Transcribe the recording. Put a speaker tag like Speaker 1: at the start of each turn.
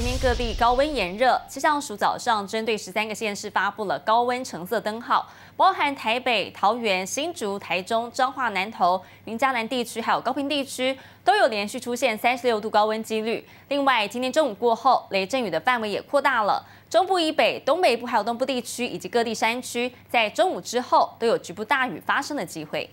Speaker 1: 今天各地高温炎热，气象署早上针对十三个县市发布了高温橙色灯号，包含台北、桃园、新竹、台中、彰化、南投、临江南地区，还有高平地区，都有连续出现三十六度高温几率。另外，今天中午过后，雷阵雨的范围也扩大了，中部以北、东北部还有东部地区，以及各地山区，在中午之后都有局部大雨发生的机会。